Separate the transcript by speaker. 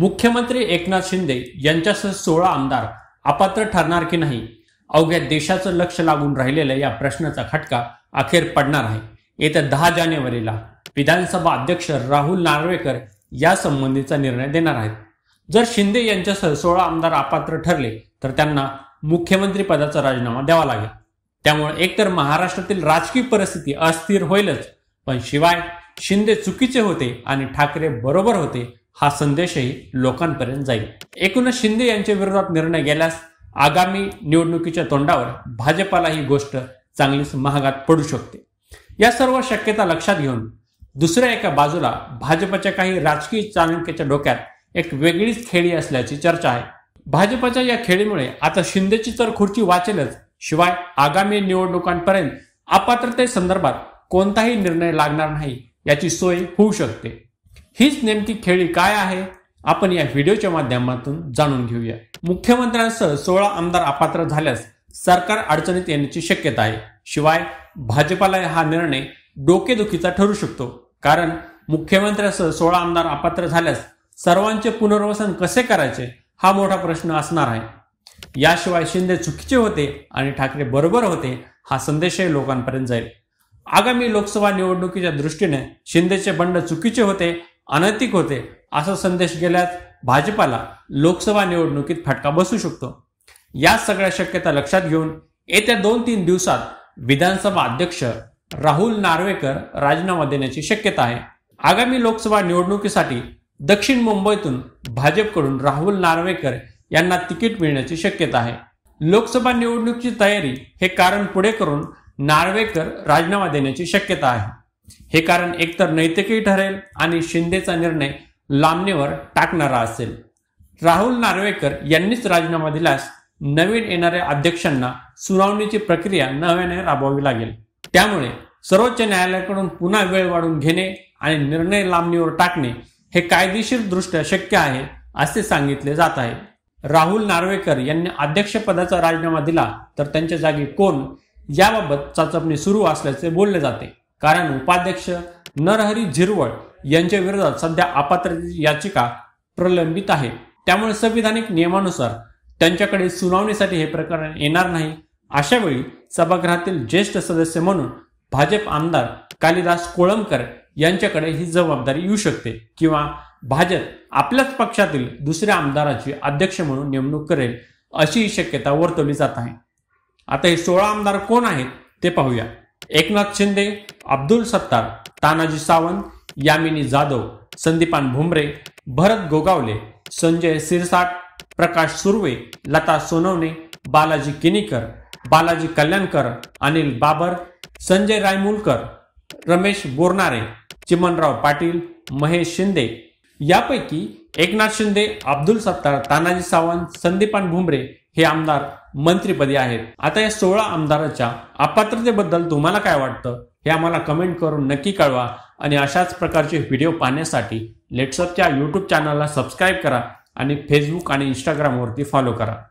Speaker 1: मुख्यमंत्री एकनाथ शिंदे यांच्यासह सोळा आमदार अपात्र ठरणार की नाही अवघ्या देशाचं लक्ष लागून राहिलेल्या या प्रश्नाचा खटका अखेर पडणार आहे येत्या दहा जानेवारीला विधानसभा अध्यक्ष राहुल नार्वेकर या संबंधीचा निर्णय देणार आहेत जर शिंदे यांच्यासह सोळा आमदार अपात्र ठरले तर त्यांना मुख्यमंत्री पदाचा राजीनामा द्यावा लागेल त्यामुळे एकतर महाराष्ट्रातील राजकीय परिस्थिती अस्थिर होईलच पण शिवाय शिंदे चुकीचे होते आणि ठाकरे बरोबर होते हा संदेशही लोकांपर्यंत जाईल एकूणच शिंदे यांच्या विरोधात निर्णय गेल्यास आगामी निवडणुकीच्या तोंडावर भाजपाला ही गोष्ट चांगलीच महागात पडू शकते या सर्व शक्यता लक्षात घेऊन दुसऱ्या एका बाजूला भाजपच्या काही राजकीय चाणक्याच्या डोक्यात एक वेगळीच खेळी असल्याची चर्चा आहे भाजपच्या या खेळीमुळे आता शिंदेची तर खुर्ची वाचेलच शिवाय आगामी निवडणुकांपर्यंत अपात्रते संदर्भात कोणताही निर्णय लागणार नाही याची सोय होऊ शकते हीच नेमकी खेळी काय आहे आपण या व्हिडिओच्या माध्यमातून जाणून घेऊया मुख्यमंत्र्यांसह सोळा आमदार अपात्र झाल्यास सरकार अडचणीत येण्याची शक्यता आहे शिवाय भाजपाला हा निर्णय डोकेदुखीचा ठरू शकतो कारण मुख्यमंत्र्यांसह सोळा आमदार अपात्र झाल्यास सर्वांचे पुनर्वसन कसे करायचे हा मोठा प्रश्न असणार आहे याशिवाय शिंदे चुकीचे होते आणि ठाकरे बरोबर होते हा संदेशही लोकांपर्यंत जाईल आगामी लोकसभा निवडणुकीच्या दृष्टीने शिंदेचे बंड चुकीचे होते अनैतिक होते असा संदेश गेल्यास भाजपाला लोकसभा निवडणुकीत फटका बसू शकतो या सगळ्या शक्यता लक्षात घेऊन येत्या दोन तीन दिवसात विधानसभा अध्यक्ष राहुल नार्वेकर राजीनामा देण्याची शक्यता आहे आगामी लोकसभा निवडणुकीसाठी दक्षिण मुंबईतून भाजपकडून राहुल नार्वेकर यांना तिकीट मिळण्याची शक्यता आहे लोकसभा निवडणुकीची तयारी हे कारण पुढे करून नार्वेकर राजीनामा देण्याची शक्यता आहे हे कारण एकतर नैतिकही ठरेल आणि शिंदेचा निर्णय लांबणीवर टाकणारा असेल राहुल नार्वेकर यांनीच राजीनामा दिल्यास नवीन येणाऱ्या अध्यक्षांना सुनावणीची प्रक्रिया नव्याने राबवावी लागेल त्यामुळे सर्वोच्च न्यायालयाकडून पुन्हा वेळ वाढून घेणे आणि निर्णय लांबणीवर टाकणे हे कायदेशीर दृष्ट्या शक्य आहे असे सांगितले जात आहे राहुल नार्वेकर यांनी अध्यक्षपदाचा राजीनामा दिला तर त्यांच्या जागी कोण याबाबत चाचपणी सुरू असल्याचे बोलले जाते कारण उपाध्यक्ष नरहरी झिरवळ यांच्या विरोधात सध्या अपात्र याचिका प्रलंबित आहे त्यामुळे संविधानिक नियमानुसार त्यांच्याकडे सुनावणीसाठी हे प्रकरण येणार नाही अशा वेळी सभागृहातील ज्येष्ठ सदस्य म्हणून भाजप आमदार कालिदास कोळंबकर यांच्याकडे ही जबाबदारी येऊ शकते किंवा भाजप आपल्याच पक्षातील दुसऱ्या आमदाराची अध्यक्ष म्हणून नेमणूक करेल अशी शक्यता वर्तवली जात आहे आता हे सोळा आमदार कोण आहेत ते पाहूया एकनाथ शिंदे अब्दुल सत्तार तानाजी सावंत यामिनी जाधव संदीपान भुमरे भरत गोगावले संजय सिरसाट प्रकाश सुर्वे लता सोनवणे बालाजी किनीकर बालाजी कल्याणकर अनिल बाबर संजय रायमुलकर रमेश बोरनारे चिमनराव पाटील महेश शिंदे यापैकी एकनाथ शिंदे अब्दुल सत्तार तानाजी सावंत संदीपान भुमरे हे आमदार मंत्रीपदी आहेत आता या सोळा आमदाराच्या अपात्रतेबद्दल तुम्हाला काय वाटतं हे आम्हाला कमेंट करून नक्की कळवा आणि अशाच प्रकारचे व्हिडिओ पाहण्यासाठी लेट्सअपच्या यूट्यूब चॅनलला सबस्क्राईब करा आणि फेसबुक आणि इंस्टाग्रामवरती फॉलो करा